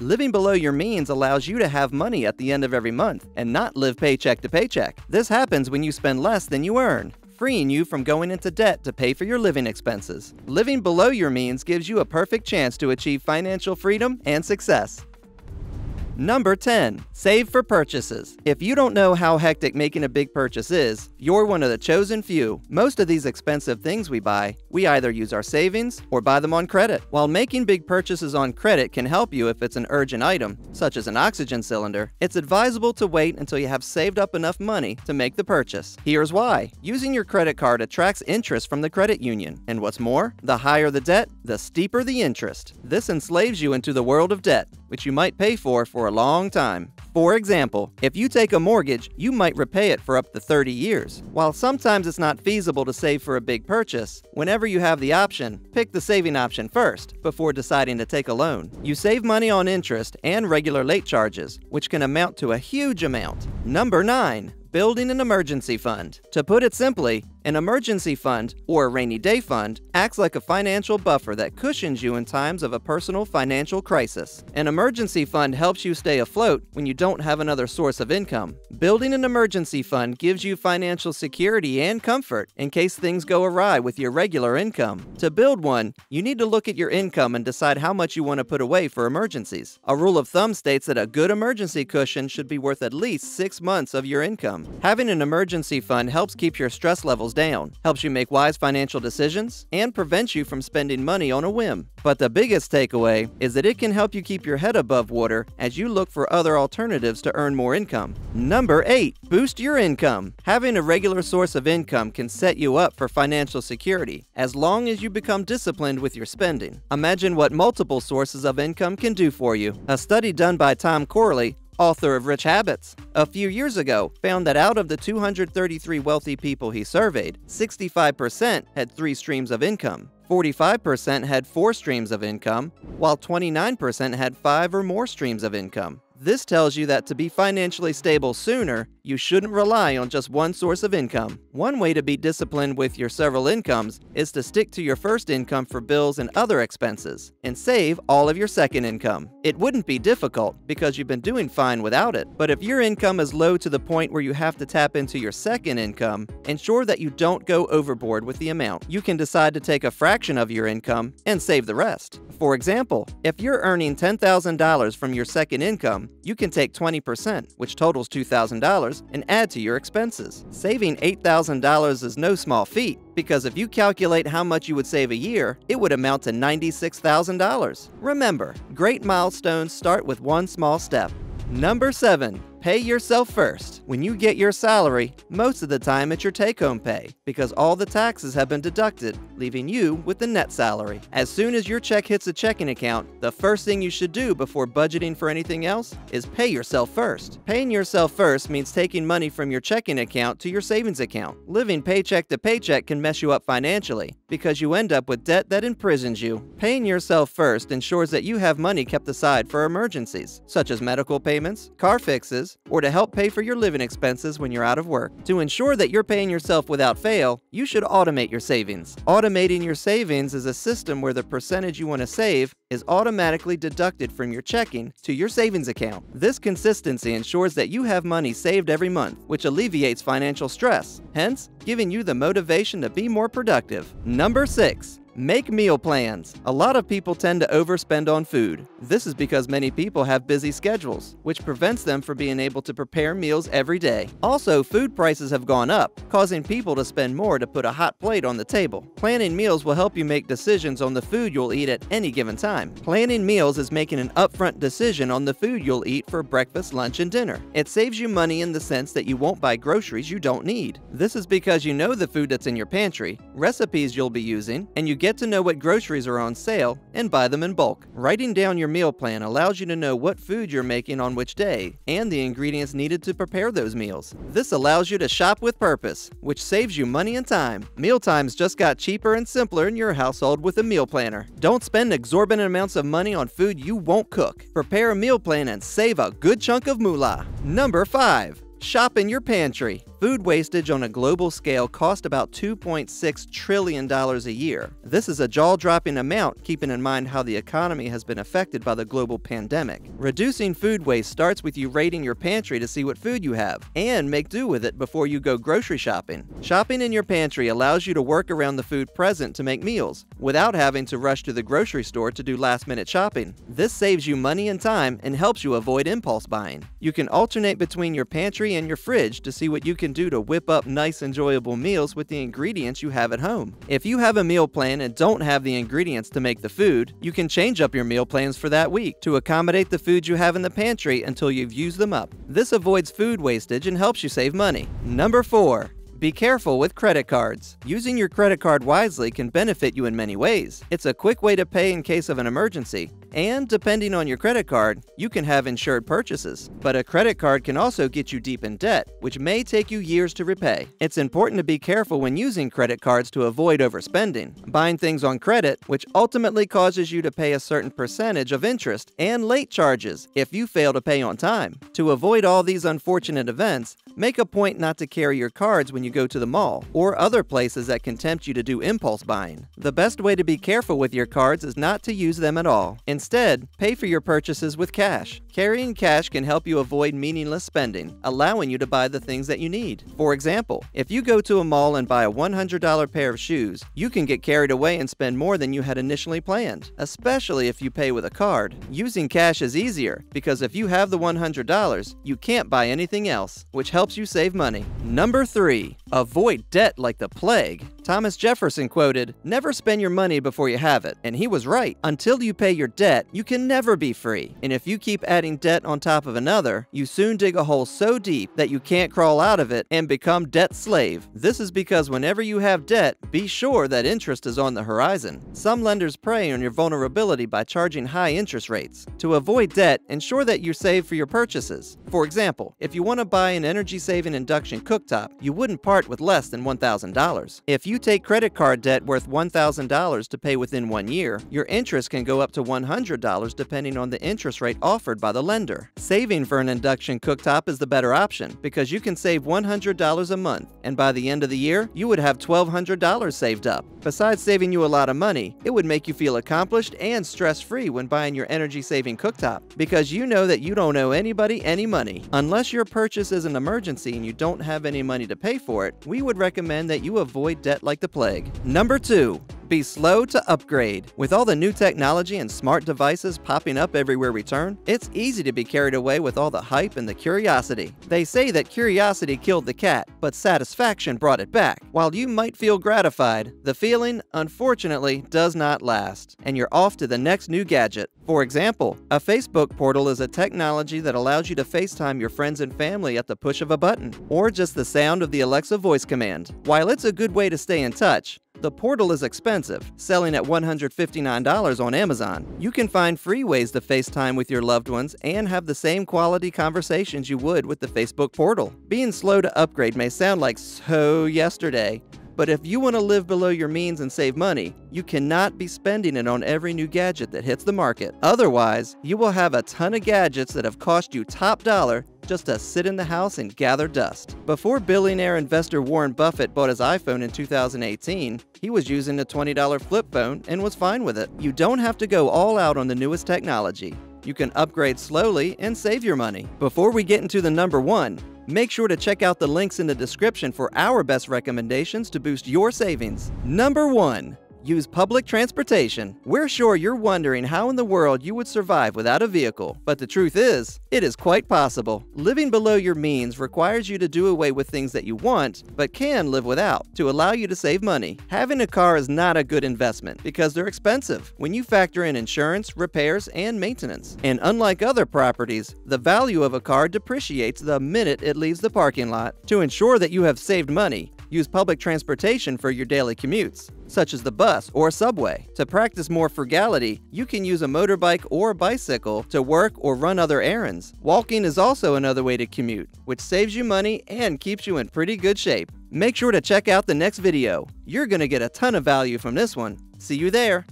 Living below your means allows you to have money at the end of every month and not live paycheck to paycheck. This happens when you spend less than you earn freeing you from going into debt to pay for your living expenses. Living below your means gives you a perfect chance to achieve financial freedom and success. Number 10, save for purchases. If you don't know how hectic making a big purchase is, you're one of the chosen few. Most of these expensive things we buy, we either use our savings or buy them on credit. While making big purchases on credit can help you if it's an urgent item, such as an oxygen cylinder, it's advisable to wait until you have saved up enough money to make the purchase. Here's why. Using your credit card attracts interest from the credit union, and what's more, the higher the debt, the steeper the interest. This enslaves you into the world of debt, which you might pay for for for a long time. For example, if you take a mortgage, you might repay it for up to 30 years. While sometimes it's not feasible to save for a big purchase, whenever you have the option, pick the saving option first before deciding to take a loan. You save money on interest and regular late charges, which can amount to a huge amount. Number 9 building an emergency fund. To put it simply, an emergency fund, or a rainy day fund, acts like a financial buffer that cushions you in times of a personal financial crisis. An emergency fund helps you stay afloat when you don't have another source of income. Building an emergency fund gives you financial security and comfort in case things go awry with your regular income. To build one, you need to look at your income and decide how much you want to put away for emergencies. A rule of thumb states that a good emergency cushion should be worth at least six months of your income. Having an emergency fund helps keep your stress levels down, helps you make wise financial decisions, and prevents you from spending money on a whim. But the biggest takeaway is that it can help you keep your head above water as you look for other alternatives to earn more income. Number 8. Boost your income. Having a regular source of income can set you up for financial security as long as you become disciplined with your spending. Imagine what multiple sources of income can do for you. A study done by Tom Corley author of Rich Habits, a few years ago found that out of the 233 wealthy people he surveyed, 65% had three streams of income, 45% had four streams of income, while 29% had five or more streams of income. This tells you that to be financially stable sooner, you shouldn't rely on just one source of income. One way to be disciplined with your several incomes is to stick to your first income for bills and other expenses, and save all of your second income. It wouldn't be difficult because you've been doing fine without it, but if your income is low to the point where you have to tap into your second income, ensure that you don't go overboard with the amount. You can decide to take a fraction of your income and save the rest. For example, if you're earning $10,000 from your second income, you can take 20%, which totals $2,000, and add to your expenses. Saving $8,000 is no small feat, because if you calculate how much you would save a year, it would amount to $96,000. Remember, great milestones start with one small step. Number 7. Pay yourself first. When you get your salary, most of the time it's your take home pay because all the taxes have been deducted, leaving you with the net salary. As soon as your check hits a checking account, the first thing you should do before budgeting for anything else is pay yourself first. Paying yourself first means taking money from your checking account to your savings account. Living paycheck to paycheck can mess you up financially because you end up with debt that imprisons you. Paying yourself first ensures that you have money kept aside for emergencies, such as medical payments, car fixes, or to help pay for your living expenses when you're out of work. To ensure that you're paying yourself without fail, you should automate your savings. Automating your savings is a system where the percentage you want to save is automatically deducted from your checking to your savings account. This consistency ensures that you have money saved every month, which alleviates financial stress, hence giving you the motivation to be more productive. Number 6. Make meal plans. A lot of people tend to overspend on food. This is because many people have busy schedules, which prevents them from being able to prepare meals every day. Also, food prices have gone up, causing people to spend more to put a hot plate on the table. Planning meals will help you make decisions on the food you'll eat at any given time. Planning meals is making an upfront decision on the food you'll eat for breakfast, lunch, and dinner. It saves you money in the sense that you won't buy groceries you don't need. This is because you know the food that's in your pantry, recipes you'll be using, and you Get to know what groceries are on sale and buy them in bulk. Writing down your meal plan allows you to know what food you're making on which day and the ingredients needed to prepare those meals. This allows you to shop with purpose, which saves you money and time. Meal times just got cheaper and simpler in your household with a meal planner. Don't spend exorbitant amounts of money on food you won't cook. Prepare a meal plan and save a good chunk of moolah. Number 5. Shop in your pantry. Food wastage on a global scale costs about $2.6 trillion a year. This is a jaw dropping amount, keeping in mind how the economy has been affected by the global pandemic. Reducing food waste starts with you raiding your pantry to see what food you have, and make do with it before you go grocery shopping. Shopping in your pantry allows you to work around the food present to make meals, without having to rush to the grocery store to do last minute shopping. This saves you money and time and helps you avoid impulse buying. You can alternate between your pantry and your fridge to see what you can do to whip up nice, enjoyable meals with the ingredients you have at home. If you have a meal plan and don't have the ingredients to make the food, you can change up your meal plans for that week to accommodate the food you have in the pantry until you've used them up. This avoids food wastage and helps you save money. Number 4. Be careful with credit cards. Using your credit card wisely can benefit you in many ways. It's a quick way to pay in case of an emergency, and depending on your credit card, you can have insured purchases. But a credit card can also get you deep in debt, which may take you years to repay. It's important to be careful when using credit cards to avoid overspending, buying things on credit, which ultimately causes you to pay a certain percentage of interest and late charges if you fail to pay on time. To avoid all these unfortunate events, make a point not to carry your cards when you go to the mall or other places that can tempt you to do impulse buying. The best way to be careful with your cards is not to use them at all. Instead Instead, pay for your purchases with cash. Carrying cash can help you avoid meaningless spending, allowing you to buy the things that you need. For example, if you go to a mall and buy a $100 pair of shoes, you can get carried away and spend more than you had initially planned, especially if you pay with a card. Using cash is easier because if you have the $100, you can't buy anything else, which helps you save money. Number 3. Avoid debt like the plague. Thomas Jefferson quoted, Never spend your money before you have it, and he was right. Until you pay your debt, you can never be free. And if you keep adding adding debt on top of another, you soon dig a hole so deep that you can't crawl out of it and become debt slave. This is because whenever you have debt, be sure that interest is on the horizon. Some lenders prey on your vulnerability by charging high interest rates. To avoid debt, ensure that you save for your purchases. For example, if you want to buy an energy-saving induction cooktop, you wouldn't part with less than $1,000. If you take credit card debt worth $1,000 to pay within one year, your interest can go up to $100 depending on the interest rate offered by the lender. Saving for an induction cooktop is the better option because you can save $100 a month, and by the end of the year, you would have $1,200 saved up. Besides saving you a lot of money, it would make you feel accomplished and stress free when buying your energy saving cooktop because you know that you don't owe anybody any money. Unless your purchase is an emergency and you don't have any money to pay for it, we would recommend that you avoid debt like the plague. Number 2 be slow to upgrade. With all the new technology and smart devices popping up everywhere we turn, it's easy to be carried away with all the hype and the curiosity. They say that curiosity killed the cat, but satisfaction brought it back. While you might feel gratified, the feeling, unfortunately, does not last, and you're off to the next new gadget. For example, a Facebook portal is a technology that allows you to FaceTime your friends and family at the push of a button, or just the sound of the Alexa voice command. While it's a good way to stay in touch, the portal is expensive, selling at $159 on Amazon. You can find free ways to FaceTime with your loved ones and have the same quality conversations you would with the Facebook portal. Being slow to upgrade may sound like so yesterday, but if you want to live below your means and save money, you cannot be spending it on every new gadget that hits the market. Otherwise, you will have a ton of gadgets that have cost you top dollar just to sit in the house and gather dust. Before billionaire investor Warren Buffett bought his iPhone in 2018, he was using a $20 flip phone and was fine with it. You don't have to go all out on the newest technology. You can upgrade slowly and save your money. Before we get into the number one, make sure to check out the links in the description for our best recommendations to boost your savings. Number one, Use public transportation. We're sure you're wondering how in the world you would survive without a vehicle, but the truth is, it is quite possible. Living below your means requires you to do away with things that you want, but can live without, to allow you to save money. Having a car is not a good investment because they're expensive when you factor in insurance, repairs, and maintenance. And unlike other properties, the value of a car depreciates the minute it leaves the parking lot. To ensure that you have saved money, Use public transportation for your daily commutes, such as the bus or subway. To practice more frugality, you can use a motorbike or bicycle to work or run other errands. Walking is also another way to commute, which saves you money and keeps you in pretty good shape. Make sure to check out the next video. You're going to get a ton of value from this one. See you there!